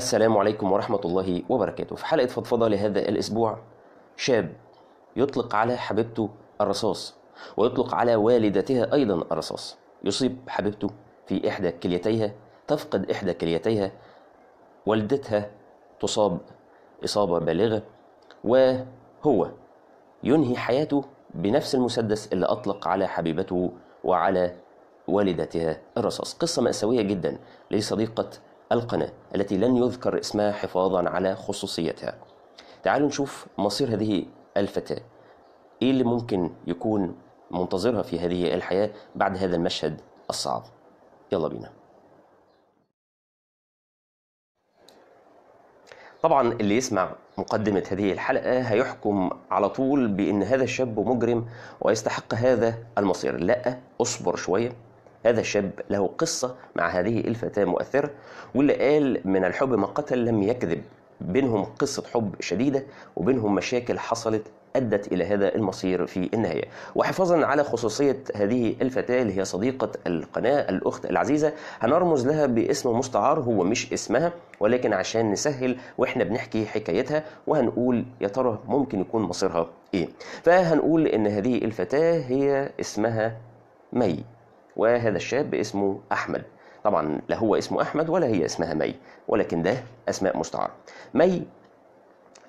السلام عليكم ورحمة الله وبركاته في حلقة فضفضة لهذا الأسبوع شاب يطلق على حبيبته الرصاص ويطلق على والدتها أيضا الرصاص يصيب حبيبته في إحدى كليتيها تفقد إحدى كليتيها والدتها تصاب إصابة بالغة وهو ينهي حياته بنفس المسدس اللي أطلق على حبيبته وعلى والدتها الرصاص قصة مأساوية جدا لصديقة القناة التي لن يذكر اسمها حفاظا على خصوصيتها تعالوا نشوف مصير هذه الفتاة إيه اللي ممكن يكون منتظرها في هذه الحياة بعد هذا المشهد الصعب يلا بينا طبعا اللي يسمع مقدمة هذه الحلقة هيحكم على طول بأن هذا الشاب مجرم ويستحق هذا المصير لا أصبر شوية هذا الشاب له قصة مع هذه الفتاة مؤثرة واللي قال من الحب ما قتل لم يكذب بينهم قصة حب شديدة وبينهم مشاكل حصلت أدت إلى هذا المصير في النهاية وحفاظا على خصوصية هذه الفتاة اللي هي صديقة القناة الأخت العزيزة هنرمز لها باسم مستعار هو مش اسمها ولكن عشان نسهل وإحنا بنحكي حكايتها وهنقول يا ترى ممكن يكون مصيرها إيه فهنقول إن هذه الفتاة هي اسمها مي وهذا الشاب اسمه أحمد طبعا لا هو اسمه أحمد ولا هي اسمها مي ولكن ده أسماء مستعارة مي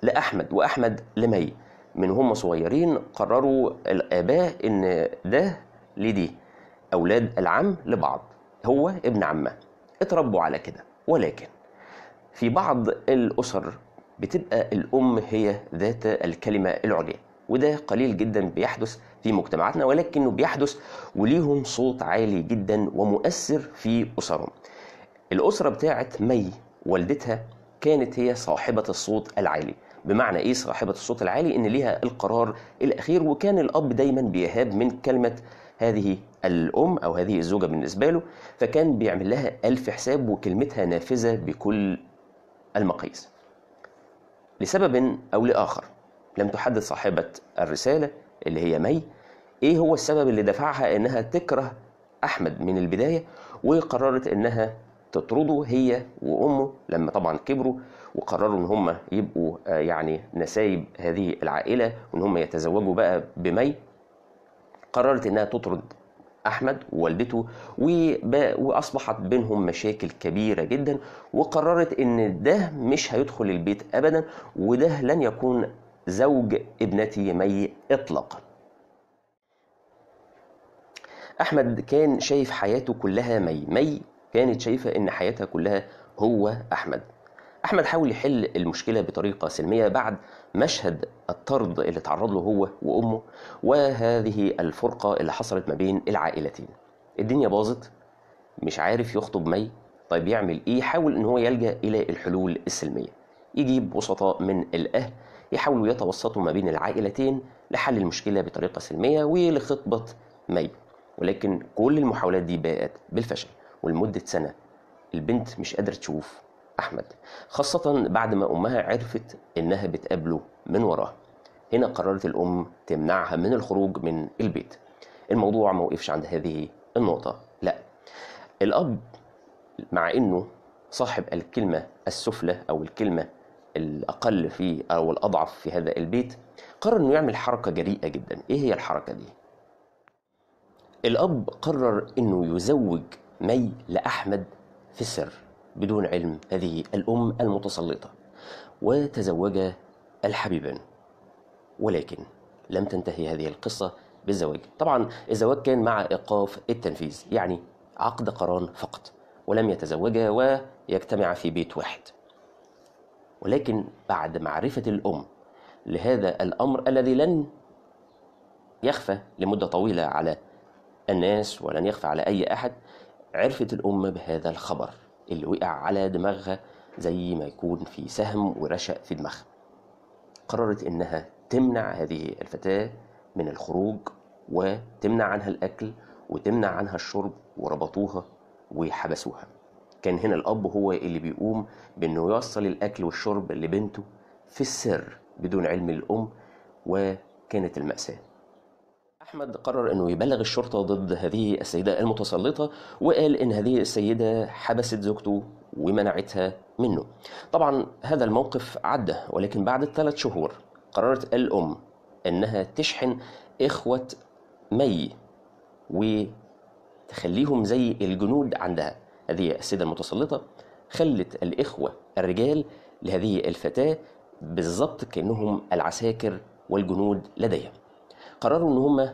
لأحمد وأحمد لمي من هم صغيرين قرروا الآباء إن ده لدي أولاد العم لبعض هو ابن عمه اتربوا على كده ولكن في بعض الأسر بتبقى الأم هي ذات الكلمة العليا وده قليل جدا بيحدث في مجتمعاتنا ولكنه بيحدث وليهم صوت عالي جدا ومؤثر في أسرهم الأسرة بتاعة مي والدتها كانت هي صاحبة الصوت العالي بمعنى ايه صاحبة الصوت العالي ان ليها القرار الاخير وكان الاب دايما بيهاب من كلمة هذه الام او هذه الزوجة بالنسبة له فكان بيعمل لها الف حساب وكلمتها نافذة بكل المقاييس لسبب او لاخر لم تحدد صاحبة الرسالة اللي هي مي ايه هو السبب اللي دفعها انها تكره احمد من البدايه وقررت انها تطرده هي وامه لما طبعا كبروا وقرروا ان هم يبقوا آه، يعني نسايب هذه العائله وان هم يتزوجوا بقى بمي قررت انها تطرد احمد ووالدته واصبحت بينهم مشاكل كبيره جدا وقررت ان ده مش هيدخل البيت ابدا وده لن يكون زوج ابنتي مي اطلاقا أحمد كان شايف حياته كلها مي مي كانت شايفة إن حياتها كلها هو أحمد أحمد حاول يحل المشكلة بطريقة سلمية بعد مشهد الطرد اللي تعرض له هو وأمه وهذه الفرقة اللي حصلت ما بين العائلتين الدنيا باظت مش عارف يخطب مي طيب يعمل إيه يحاول إن هو يلجأ إلى الحلول السلمية يجيب وسطاء من الأهل يحاولوا يتوسطوا ما بين العائلتين لحل المشكلة بطريقة سلمية ولخطبة مي ولكن كل المحاولات دي باءت بالفشل ولمدة سنة البنت مش قادرة تشوف أحمد خاصة بعد ما أمها عرفت إنها بتقابله من وراه هنا قررت الأم تمنعها من الخروج من البيت الموضوع ما وقفش عند هذه النقطة لا الأب مع إنه صاحب الكلمة السفلى أو الكلمة الأقل في أو الأضعف في هذا البيت قرر إنه يعمل حركة جريئة جدا إيه هي الحركة دي؟ الأب قرر أنه يزوج مي لأحمد في السر بدون علم هذه الأم المتسلطة وتزوج الحبيبان ولكن لم تنتهي هذه القصة بالزواج طبعا الزواج كان مع إيقاف التنفيذ يعني عقد قران فقط ولم يتزوجا ويجتمع في بيت واحد ولكن بعد معرفة الأم لهذا الأمر الذي لن يخفى لمدة طويلة على الناس ولن يخفى على أي أحد عرفت الأمة بهذا الخبر اللي وقع على دماغها زي ما يكون في سهم ورشق في دماغها قررت إنها تمنع هذه الفتاة من الخروج وتمنع عنها الأكل وتمنع عنها الشرب وربطوها وحبسوها كان هنا الأب هو اللي بيقوم بأنه يوصل الأكل والشرب لبنته في السر بدون علم الأم وكانت المأساة أحمد قرر أنه يبلغ الشرطة ضد هذه السيدة المتسلطة وقال أن هذه السيدة حبست زوجته ومنعتها منه طبعا هذا الموقف عدى ولكن بعد ثلاث شهور قررت الأم أنها تشحن إخوة مي وتخليهم زي الجنود عندها هذه السيدة المتسلطة خلت الإخوة الرجال لهذه الفتاة بالظبط كأنهم العساكر والجنود لديها قرروا ان هم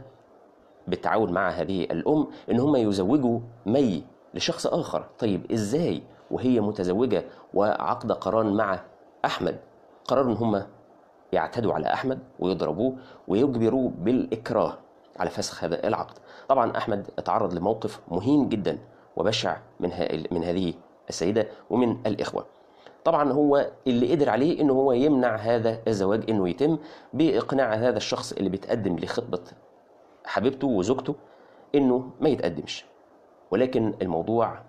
بالتعاون مع هذه الام ان هم يزوجوا مي لشخص اخر طيب ازاي وهي متزوجه وعقد قران مع احمد قرروا ان هم يعتدوا على احمد ويضربوه ويجبروه بالاكراه على فسخ هذا العقد طبعا احمد اتعرض لموقف مهين جدا وبشع من من هذه السيده ومن الاخوه طبعا هو اللي قدر عليه ان هو يمنع هذا الزواج انه يتم باقناع هذا الشخص اللي بيتقدم لخطبه حبيبته وزوجته انه ما يتقدمش ولكن الموضوع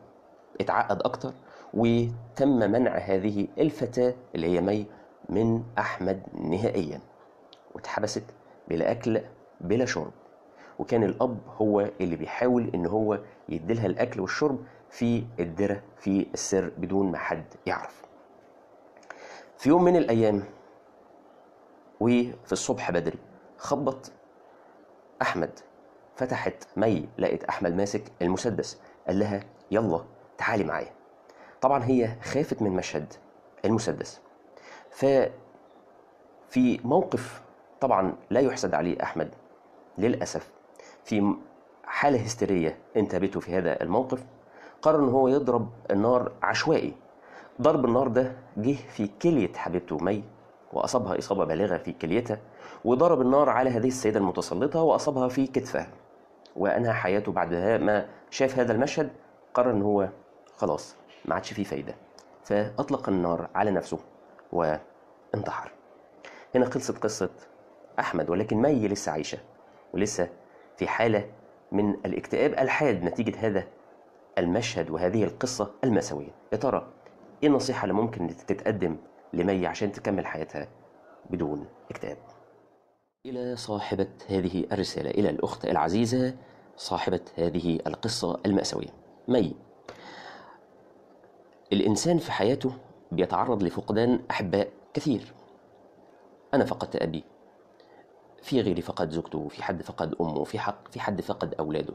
اتعقد اكتر وتم منع هذه الفتاه اللي هي مي من احمد نهائيا واتحبست بلا اكل بلا شرب وكان الاب هو اللي بيحاول ان هو يديلها الاكل والشرب في الدره في السر بدون ما حد يعرف في يوم من الأيام وفي الصبح بدري خبط أحمد فتحت مي لقت أحمد ماسك المسدس قال لها يلا تعالي معايا طبعا هي خافت من مشهد المسدس ف في موقف طبعا لا يحسد عليه أحمد للأسف في حالة هستيرية انتابته في هذا الموقف قرر ان هو يضرب النار عشوائي ضرب النار ده جه في كلية حبيبته مي وأصابها إصابة بالغة في كليتها وضرب النار على هذه السيدة المتسلطة وأصابها في كتفها وأنهى حياته بعد ما شاف هذا المشهد قرر إن هو خلاص ما عادش فيه فايدة فأطلق النار على نفسه وانتحر هنا خلصت قصة أحمد ولكن مي لسه عايشة ولسه في حالة من الاكتئاب الحاد نتيجة هذا المشهد وهذه القصة المأساوية يا ترى ايه النصيحه اللي ممكن تتقدم لمي عشان تكمل حياتها بدون اكتئاب الى صاحبه هذه الرساله الى الاخت العزيزه صاحبه هذه القصه الماساويه مي الانسان في حياته بيتعرض لفقدان احباء كثير انا فقدت ابي في غيري فقد زوجته في حد فقد امه في حق في حد فقد اولاده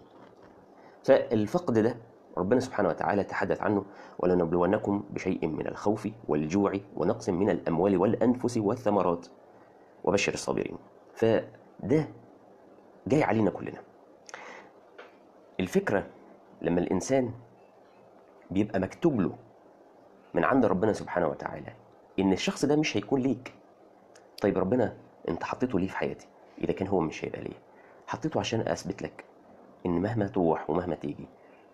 فالفقد ده ربنا سبحانه وتعالى تحدث عنه ولنبلونكم بشيء من الخوف والجوع ونقص من الأموال والأنفس والثمرات وبشر الصابرين فده جاي علينا كلنا الفكرة لما الإنسان بيبقى مكتوب له من عند ربنا سبحانه وتعالى إن الشخص ده مش هيكون ليك طيب ربنا أنت حطيته ليه في حياتي إذا كان هو مش هيبقى ليه حطيته عشان أثبت لك إن مهما تروح ومهما تيجي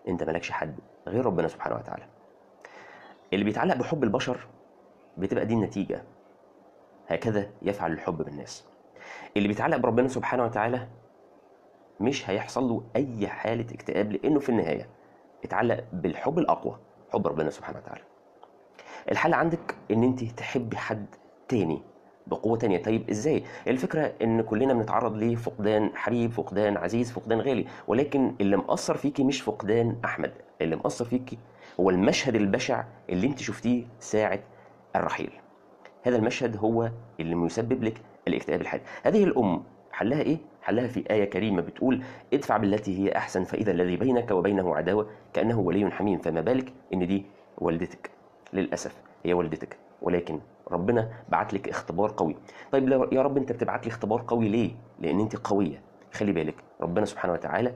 انت مالكش حد غير ربنا سبحانه وتعالى اللي بيتعلق بحب البشر بتبقى دي النتيجه هكذا يفعل الحب بالناس اللي بيتعلق بربنا سبحانه وتعالى مش هيحصل له اي حاله اكتئاب لانه في النهايه اتعلق بالحب الاقوى حب ربنا سبحانه وتعالى الحل عندك ان انت تحبي حد تاني بقوه تانية طيب ازاي الفكره ان كلنا بنتعرض لفقدان حبيب فقدان عزيز فقدان غالي ولكن اللي مأثر فيكي مش فقدان احمد اللي مأثر فيكي هو المشهد البشع اللي انت شفتيه ساعه الرحيل هذا المشهد هو اللي مسبب لك الاكتئاب الحاد هذه الام حلها ايه حلها في آية كريمة بتقول ادفع بالتي هي أحسن فإذا الذي بينك وبينه عداوة كأنه ولي حميم فما بالك إن دي والدتك للأسف هي والدتك ولكن ربنا بعت لك اختبار قوي طيب يا رب انت بتبعت لي اختبار قوي ليه لان انت قويه خلي بالك ربنا سبحانه وتعالى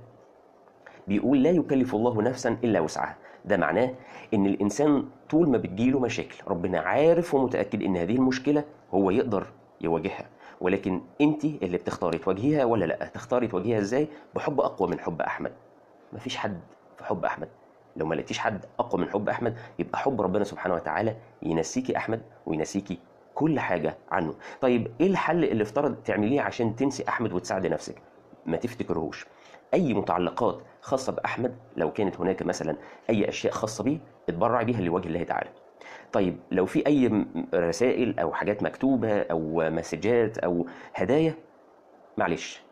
بيقول لا يكلف الله نفسا الا وسعها ده معناه ان الانسان طول ما بتجيله مشاكل ربنا عارف ومتاكد ان هذه المشكله هو يقدر يواجهها ولكن انت اللي بتختاري تواجهيها ولا لا تختاري تواجهيها ازاي بحب اقوى من حب احمد مفيش حد في حب احمد لو ما لقيتيش حد اقوى من حب احمد يبقى حب ربنا سبحانه وتعالى ينسيكي احمد وينسيكي كل حاجه عنه طيب ايه الحل اللي افترض تعمليه عشان تنسي احمد وتساعدي نفسك ما تفتكرهوش اي متعلقات خاصه باحمد لو كانت هناك مثلا اي اشياء خاصه بيه اتبرعي بيها لوجه الله تعالى طيب لو في اي رسائل او حاجات مكتوبه او مسجات او هدايا معلش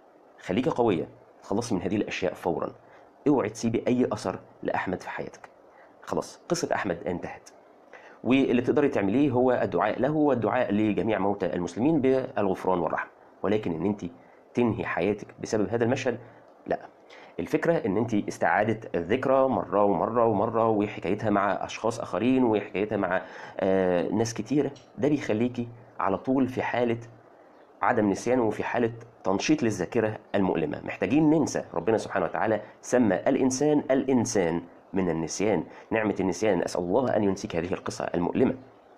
خليكي قويه تخلصي من هذه الاشياء فورا اوعي تسيبي اي اثر لاحمد في حياتك خلاص قصه احمد انتهت واللي تقدري تعمليه هو الدعاء له والدعاء لجميع موتى المسلمين بالغفران والرحمه ولكن ان انت تنهي حياتك بسبب هذا المشهد لا الفكره ان انت استعاده الذكرى مره ومره ومره وحكايتها مع اشخاص اخرين وحكايتها مع آه، ناس كتيره ده بيخليكي على طول في حاله عدم نسيانه في حالة تنشيط للذاكرة المؤلمة محتاجين ننسى ربنا سبحانه وتعالى سمى الإنسان الإنسان من النسيان نعمة النسيان أسأل الله أن ينسيك هذه القصة المؤلمة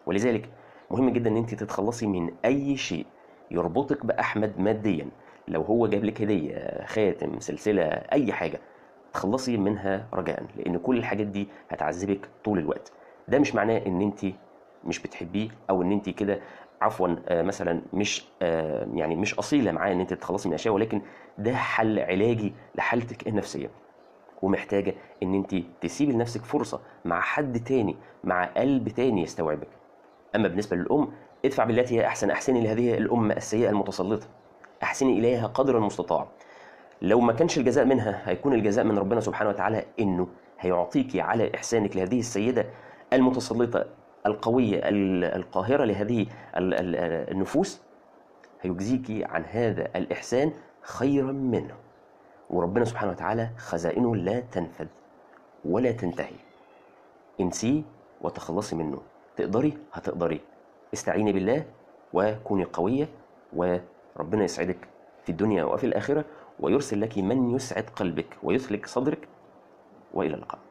ولذلك مهم جدا ان انت تتخلصي من اي شيء يربطك باحمد ماديا لو هو جاب لك هديه خاتم سلسله اي حاجه تخلصي منها رجاء لان كل الحاجات دي هتعذبك طول الوقت ده مش معناه ان انت مش بتحبيه او ان انت كده عفوا آه، مثلا مش آه، يعني مش اصيله معاه ان انت تتخلصي من اشياء ولكن ده حل علاجي لحالتك النفسيه ومحتاجه ان انت تسيبي لنفسك فرصه مع حد تاني مع قلب تاني يستوعبك اما بالنسبه للام ادفع بالتي هي احسن احسني لهذه الام السيئه المتسلطه احسني اليها قدر المستطاع لو ما كانش الجزاء منها هيكون الجزاء من ربنا سبحانه وتعالى انه هيعطيكي على احسانك لهذه السيده المتسلطه القوية القاهرة لهذه النفوس هيجزيك عن هذا الإحسان خيرا منه وربنا سبحانه وتعالى خزائنه لا تنفذ ولا تنتهي انسيه وتخلصي منه تقدري هتقدري استعيني بالله وكوني قوية وربنا يسعدك في الدنيا وفي الآخرة ويرسل لك من يسعد قلبك ويثلك صدرك وإلى اللقاء